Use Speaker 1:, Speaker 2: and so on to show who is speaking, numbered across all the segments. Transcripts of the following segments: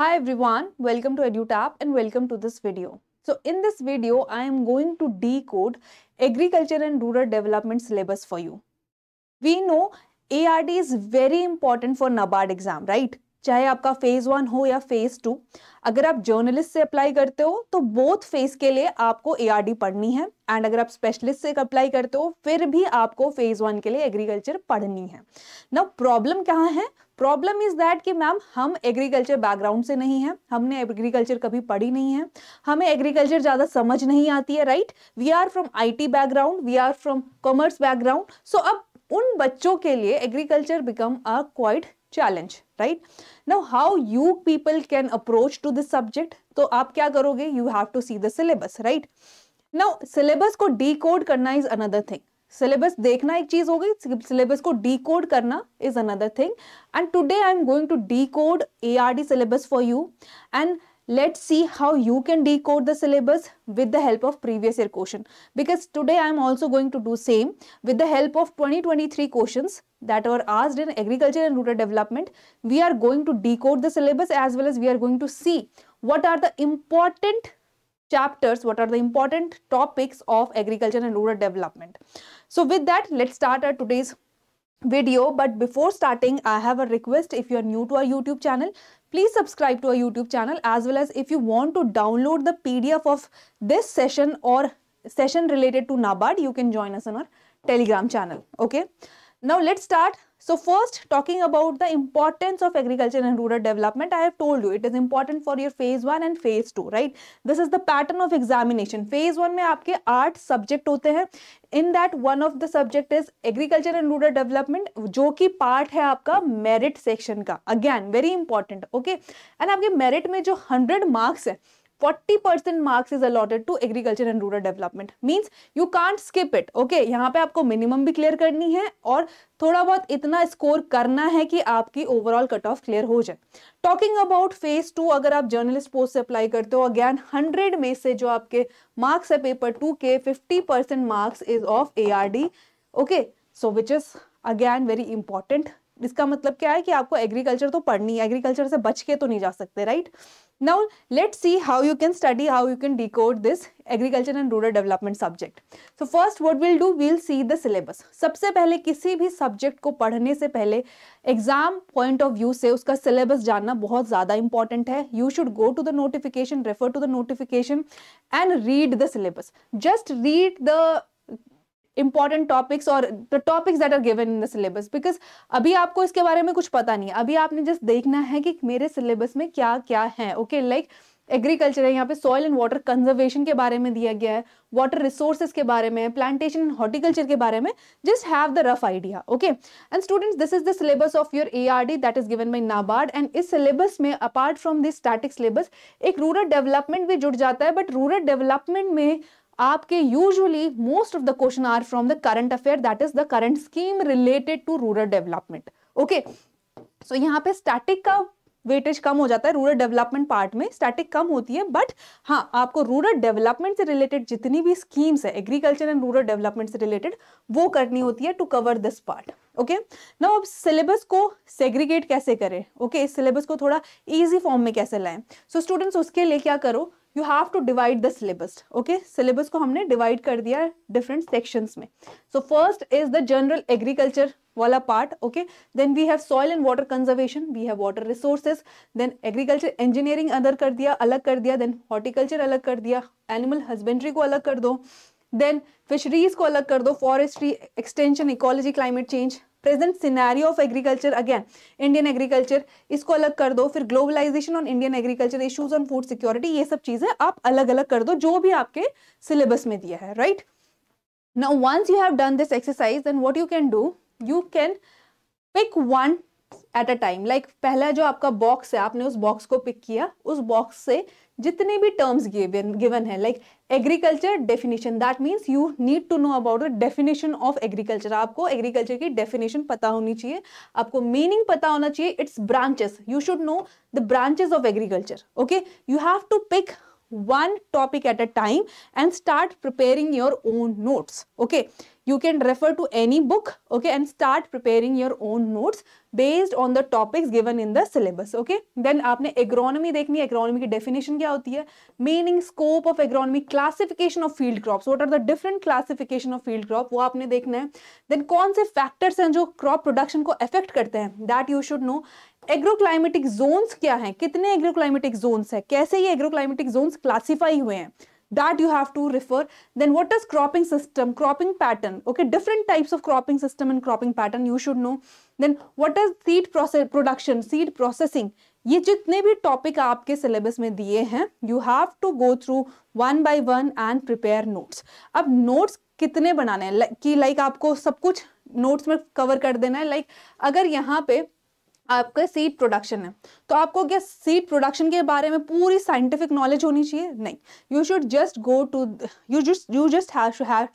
Speaker 1: Hi everyone, welcome to EduTap and welcome to this video. So in this video, I am going to decode Agriculture and Rural Development syllabus for you. We know ARD is very important for NABARD exam, right? चाहे आपका phase one हो या phase two अगर आप journalist से apply करते हो तो बोथ फेज के लिए आपको ए पढ़नी है एंड अगर आप स्पेशलिस्ट से अप्लाई करते हो फिर भी आपको फेज वन के लिए एग्रीकल्चर पढ़नी है ना प्रॉब्लम कहाँ है प्रॉब्लम इज दैट कि मैम हम एग्रीकल्चर बैकग्राउंड से नहीं है हमने एग्रीकल्चर कभी पढ़ी नहीं है हमें एग्रीकल्चर ज़्यादा समझ नहीं आती है right we are from IT background we are from commerce background so अब उन बच्चों के लिए agriculture become a quite challenge right now how you people can approach to this subject तो आप क्या करोगे you have to see the syllabus right now syllabus को डी करना इज अनदर थिंग सिलेबस देखना एक चीज हो गई सिलेबस को डी कोड करना is another thing and today I am going to decode A R D syllabus for you and let see how you can decode the syllabus with the help of previous year question because today I am also going to do same with the help of twenty twenty three question that were asked in agriculture and rural development. We are going to decode the syllabus as well as we are going to see what are the important chapters, what are the important topics of agriculture and rural development. So with that, let's start our today's video but before starting i have a request if you are new to our youtube channel please subscribe to our youtube channel as well as if you want to download the pdf of this session or session related to nabard you can join us on our telegram channel okay now let's start so first talking about the importance of agriculture and rural development i have told you it is important for your phase 1 and phase 2 right this is the pattern of examination phase 1 mein aapke 8 subject hote hain in that one of the subject is agriculture and rural development jo ki part hai aapka merit section ka again very important okay and aapke merit mein jo 100 marks hai 40 percent marks is allotted to agriculture and rural development means you can't skip it okay यहाँ पे आपको minimum भी clear करनी है और थोड़ा बहुत इतना स्कोर करना है कि आपकी ओवरऑल कट ऑफ क्लियर हो जाए टॉकिंग अबाउट फेज टू अगर आप जर्नलिस्ट पोस्ट से अप्लाई करते हो अगैन हंड्रेड में से जो आपके मार्क्स है पेपर टू के fifty percent marks is of A R D okay so which is again very important इसका मतलब क्या है कि आपको एग्रीकल्चर तो पढ़नी है एग्रीकल्चर से बच के तो नहीं जा सकते right now let see how you can study how you can de decode this agriculture and rural development subject so first what will do we'll see the syllabus सबसे पहले किसी भी सब्जेक्ट को पढ़ने से पहले एग्जाम पॉइंट ऑफ व्यू से उसका सिलेबस जानना बहुत ज़्यादा इंपॉर्टेंट है you should go to the notification refer to the notification and read the syllabus just read the important topics और the topics that are given in the syllabus because अभी आपको इसके बारे में कुछ पता नहीं है अभी आपने जस्ट देखना है कि मेरे सिलेबस में क्या क्या है ओके लाइक एग्रीकल्चर है यहाँ पे सॉइल एंड वाटर कंजर्वेशन के बारे में दिया गया है वाटर रिसोर्सेज के बारे में प्लांटेशन एंड हॉर्टिकल्चर के बारे में just have the rough idea okay and students this is the syllabus of your A R D that is given by NABARD and इस सिलेबस में apart from this static syllabus एक rural development भी जुड़ जाता है बट रूरल डेवलपमेंट में आपके usually most of the question are from the current affair that is the current scheme related to rural development okay so यहाँ पे static का वेटेज कम हो जाता है रूरल डेवलपमेंट पार्ट में स्टैटिक कम होती है बट हाँ आपको रूरल डेवलपमेंट से रिलेटेड जितनी भी स्कीम्स है एग्रीकल्चर एंड रूरल डेवलपमेंट से रिलेटेड वो करनी होती है to cover this part okay ना अब सिलेबस को सेग्रीगेट कैसे करें ओके okay, इस सिलेबस को थोड़ा ईजी फॉर्म में कैसे लाएं सो so, स्टूडेंट्स उसके लिए क्या करो you have to divide the syllabus okay syllabus को हमने डिवाइड कर दिया डिफरेंट सेक्शंस में so first is the general agriculture वाला part okay then we have soil and water conservation we have water resources then agriculture engineering other कर दिया अलग कर दिया देन हॉर्टिकल्चर अलग कर दिया एनिमल हस्बेंड्री को अलग कर दो देन फिशरीज को अलग कर दो forestry extension ecology climate change present scenario of agriculture again Indian agriculture इसको अलग कर दो फिर globalisation on Indian agriculture issues on food security ये सब चीजें आप अलग अलग कर दो जो भी आपके सिलेबस में दिया है right now once you have done this exercise then what you can do you can pick one at a time like पहला जो आपका बॉक्स है आपने उस बॉक्स को पिक किया उस बॉक्स से जितने भी टर्म्स गिवन है like agriculture definition that means you need to know about the definition of agriculture आपको एग्रीकल्चर की डेफिनेशन पता होनी चाहिए आपको मीनिंग पता होना चाहिए its branches you should know the branches of agriculture okay you have to pick one topic at a time and start preparing your own notes okay you can refer to any book okay and start preparing your own notes based on the topics given in the syllabus okay then आपने agronomy देखनी है agronomy की definition क्या होती है meaning scope of agronomy classification of field crops what are the different classification of field crop वो आपने देखना है then कौन से factors हैं जो crop production को affect करते हैं that you should know agroclimatic zones क्या हैं कितने एग्रोक्लाइमेटिक जोन्स हैं कैसे ये एग्रोक्लाइमेटिक जोन्स क्लासिफाई हुए हैं that you have to refer then what is cropping system cropping pattern okay different types of cropping system and cropping pattern you should know then what is seed process production seed processing ये जितने भी topic आपके syllabus में दिए हैं you have to go through one by one and prepare notes अब notes कितने बनाने हैं कि लाइक आपको सब कुछ नोट्स में कवर कर देना है लाइक अगर यहाँ पे आपका सीड प्रोडक्शन है तो आपको क्या सीड प्रोडक्शन के बारे में पूरी साइंटिफिक नॉलेज होनी चाहिए नहीं you should just go to you just you just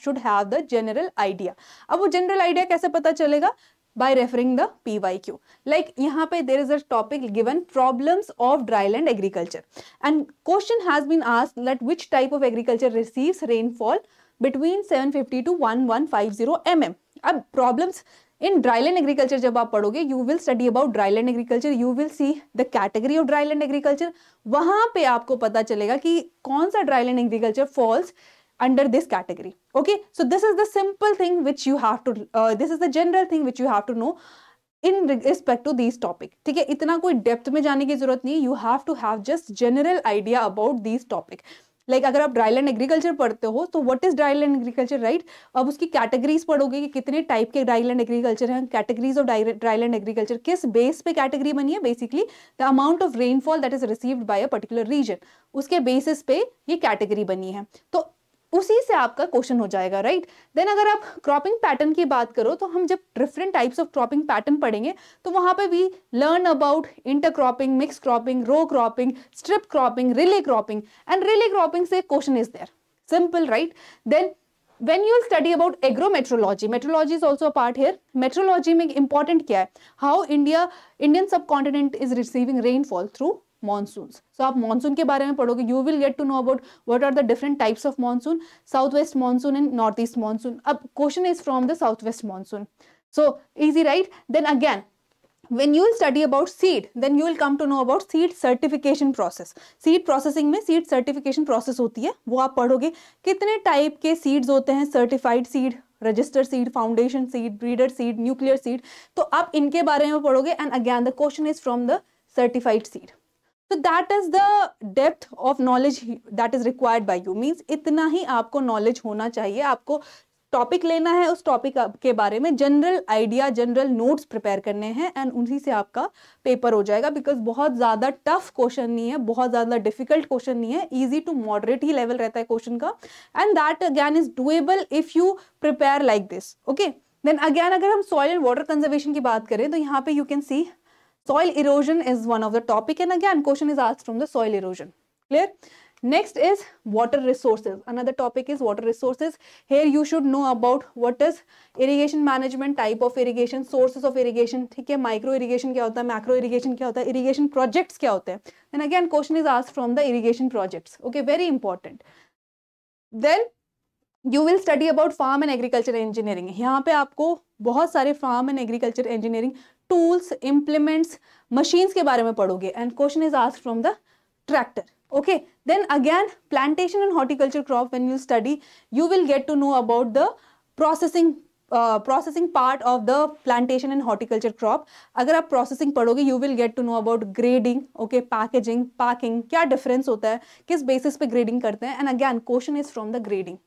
Speaker 1: should have the general idea अब वो जनरल आइडिया कैसे पता चलेगा by referring the P Y Q like यहाँ पे there is a topic given problem of dryland agriculture and question has been asked let which type of agriculture receives rainfall between seven fifty to one one five zero M M अब problems in dryland agriculture जब आप पढ़ोगे you will study about dryland agriculture you will see the category of dryland agriculture वहां पे आपको पता चलेगा कि कौन सा dryland agriculture falls under this category okay so this is the simple thing which you have to this is the general thing which you have to know in respect to this topic ठीक है इतना कोई depth में जाने की जरूरत नहीं you have to have just general idea about this topic like अगर आप ड्राईलैंड एग्रीकल्चर पढ़ते हो तो what is dryland agriculture right अब उसकी कैटेगरीज पढ़ोगे कि कितने टाइप के ड्राईलैंड एग्रीकल्चर हैं कैटेगरीज ऑफ ड्राईलैंड एग्रीकल्चर किस बेस पे कैटेगरी बनी है basically the amount of rainfall that is received by a particular region उसके बेसिस पे ये कैटेगरी बनी है तो उसी से आपका क्वेश्चन हो जाएगा राइट देन अगर आप क्रॉपिंग पैटर्न की बात करो तो हम जब different types of cropping pattern पढ़ेंगे तो वहां पे भी learn about intercropping mix cropping row cropping strip cropping relay cropping and relay cropping से question is there simple right then when you study about agro meteorology meteorology is also part here meteorology में important क्या है how India Indian subcontinent is receiving rainfall through monsoon so आप monsoons so aap monsoon ke bare mein padhoge you will get to know about what are the different types of monsoon southwest monsoon and northeast monsoon ab question is from the southwest monsoon so easy right then again when you will study about seed then you will come to know about seed certification process seed processing में seed certification process होती है वो आप पढ़ोगे कितने type के seeds होते हैं certified seed register seed foundation seed breeder seed nuclear seed तो आप इनके बारे में पढ़ोगे and again the question is from the certified seed तो that is the depth of knowledge that is required by you means इतना ही आपको नॉलेज होना चाहिए आपको टॉपिक लेना है उस टॉपिक के बारे में general idea general notes prepare करने हैं एंड उसी से आपका पेपर हो जाएगा बिकॉज बहुत ज़्यादा टफ क्वेश्चन नहीं है बहुत ज़्यादा डिफिकल्ट क्वेश्चन नहीं है ईजी टू मॉडरेट ही लेवल रहता है क्वेश्चन का and that again is doable if you prepare like this okay then again अगर हम सॉइल एंड वाटर कंजर्वेशन की बात करें तो यहाँ पे you can see soil erosion is one of the topic and again question is asked from the soil erosion clear next is water resources another topic is water resources here you should know about what is irrigation management type of irrigation sources of irrigation okay micro irrigation kya hota, macro irrigation kya hota, irrigation projects kya hota. then again question is asked from the irrigation projects okay very important then you will study about farm and agriculture engineering. Here you will study farm and agriculture engineering tools implements machines के बारे में पढ़ोगे and question is ask from the tractor okay then again plantation and horticulture crop when you study you will get to know about the processing processing part of the plantation and horticulture crop अगर आप processing पढ़ोगे you will get to know about grading okay packaging packing क्या difference होता है किस basis पे grading करते हैं and again question is from the grading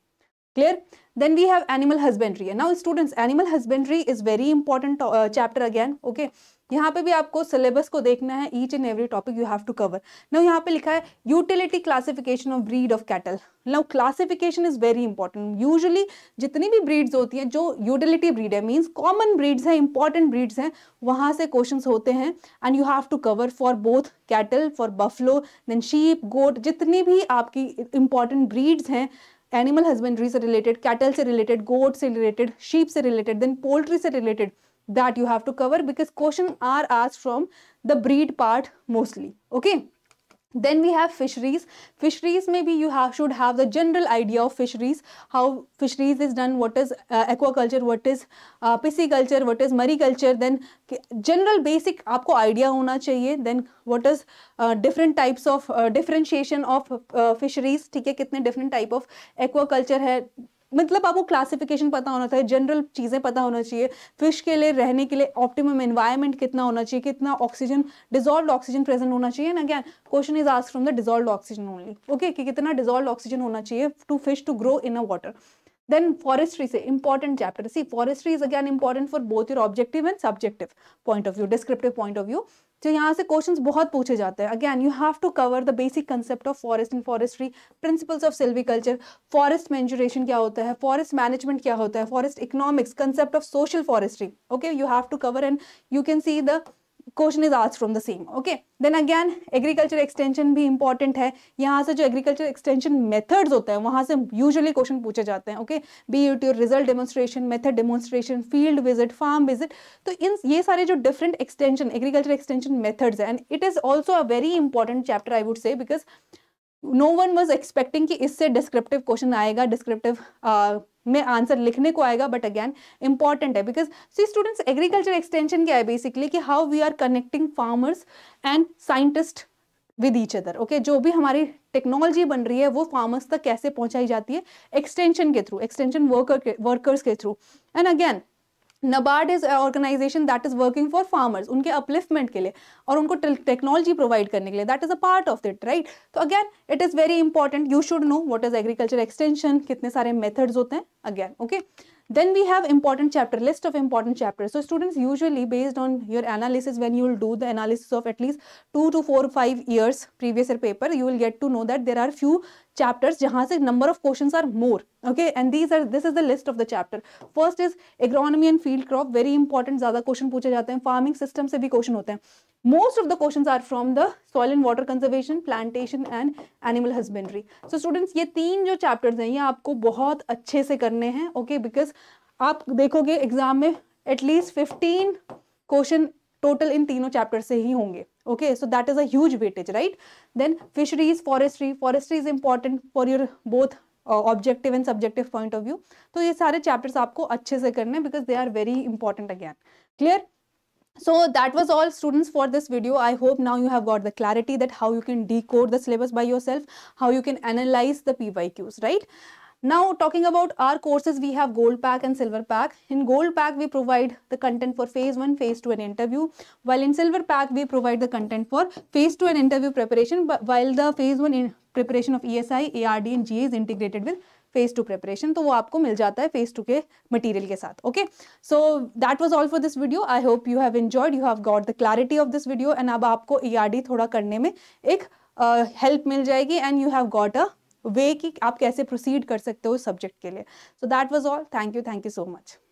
Speaker 1: clear then we have animal husbandry and now students animal husbandry is very important uh, chapter again okay यहाँ पे भी आपको सिलेबस को देखना है each and every topic you have to cover now यहाँ पे लिखा है utility classification of breed of cattle now classification is very important usually जितनी भी ब्रीड्स होती हैं जो यूटिलिटी ब्रीड है मींस कॉमन ब्रीड्स हैं इंपॉर्टेंट ब्रीड्स हैं वहाँ से क्वेश्चन होते हैं and you have to cover for both cattle for buffalo then sheep goat जितनी भी आपकी इंपॉर्टेंट ब्रीड्स हैं एनिमल हस्बेंड्री से रिलेटेड कैटल से रिलेटेड गोट से रिलेटेड शीप से रिलेटेड देन पोल्ट्री से related that you have to cover because questions are asked from the breed part mostly okay then we have fisheries fisheries maybe you have should have the general idea of fisheries how fisheries is done what is uh, aquaculture what is uh, pisciculture what is mariculture then general basic आपको idea होना चाहिए then what is uh, different types of uh, differentiation of uh, fisheries ठीक है कितने different type of aquaculture है मतलब आपको classification पता होना चाहिए जनरल चीज़ें पता होना चाहिए फिश के लिए रहने के लिए ऑप्टिमम एनवायरमेंट कितना होना चाहिए कितना ऑक्सीजन डिजॉल्व ऑक्सीजन प्रेजेंट होना चाहिए ना क्या question is ask from the dissolve oxygen only okay कि कितना डिजॉल्व ऑक्सीजन होना चाहिए to fish to grow in a water then forestry is important important chapter see forestry is again important for both your objective and subjective point of view descriptive point of view तो यहाँ से questions बहुत पूछे जाते हैं again you have to cover the basic concept of forest and forestry principles of silviculture forest mensuration क्या होता है फॉरेस्ट मैनेजमेंट क्या होता है forest economics concept of social forestry okay you have to cover and you can see the question is आज from the same okay then again agriculture extension भी important है यहाँ से जो एग्रीकल्चर एक्सटेंशन मेथड्स होते हैं वहाँ से यूजुअली क्वेश्चन पूछे जाते हैं okay be you your result demonstration method demonstration field visit farm visit तो इन ये सारे जो different extension agriculture extension methods हैं and it is also a very important chapter I would say because no one was expecting कि इससे descriptive question आएगा descriptive में आंसर लिखने को आएगा बट अगेन इंपॉर्टेंट है because see students agriculture extension क्या है बेसिकली कि how we are connecting farmers and scientist with each other okay जो भी हमारी टेक्नोलॉजी बन रही है वो फार्मर्स तक कैसे पहुंचाई जाती है एक्सटेंशन के थ्रू एक्सटेंशन वर्कर के वर्कर्स के through and again NABARD is organization that is working for farmers उनके अपलिफ्टमेंट के लिए और उनको टेक्नोलॉजी प्रोवाइड करने के लिए that is a part of it right तो again it is very important you should know what is agriculture extension कितने सारे मेथड्स होते हैं again okay then we have important chapter list of important chapter so students usually based on your analysis when you will do the analysis of at least two two four five years previous paper you will get to know that there are few chapters jahan se number of questions are more okay and these are this is the list of the chapter first is agronomy and field crop very important zyada question puche jate hain farming system se bhi question hote hain most of the questions are from the soil and water conservation plantation and animal husbandry so students ye teen jo chapters hain ye aapko bahut acche se karne hain okay because aap dekhoge exam mein at least 15 question total इन तीनों chapter से ही होंगे okay so that is a huge weightage right then fisheries forestry forestry is important for your both uh, objective and subjective point of view. So ये सारे chapters आपको अच्छे से करने हैं because they are very important again clear so that was all students for this video i hope now you have got the clarity that how you can decode the syllabus by yourself how you can analyze the pyqs right Now talking about our courses, we have gold pack and silver pack. In gold pack, we provide the content for phase 1, phase 2 and interview. While in silver pack, we provide the content for phase 2 and interview preparation. But while the phase 1 in preparation of ESI, ARD and GA is integrated with phase two preparation तो वो आपको मिल जाता है phase to के material के साथ okay so that was all for this video I hope you have enjoyed you have got the clarity of this video and अब आपको ईआरडी थोड़ा करने में एक help uh, mil jayegi and you have got a way कि आप कैसे proceed कर सकते हो सब्जेक्ट के लिए so that was all thank you thank you so much